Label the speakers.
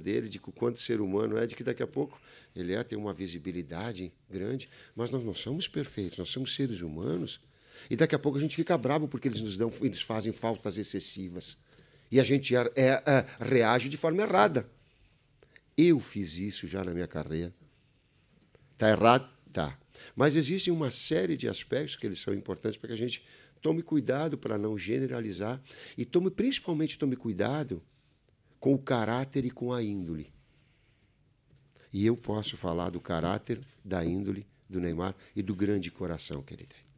Speaker 1: dele, de quanto ser humano é, de que daqui a pouco ele é, tem uma visibilidade grande, mas nós não somos perfeitos, nós somos seres humanos. E daqui a pouco a gente fica bravo porque eles nos dão, eles fazem faltas excessivas. E a gente é, é, é reage de forma errada. Eu fiz isso já na minha carreira. Está errado? Tá. Mas existem uma série de aspectos que eles são importantes para que a gente tome cuidado para não generalizar e tome principalmente tome cuidado com o caráter e com a índole. E eu posso falar do caráter, da índole do Neymar e do grande coração que ele tem.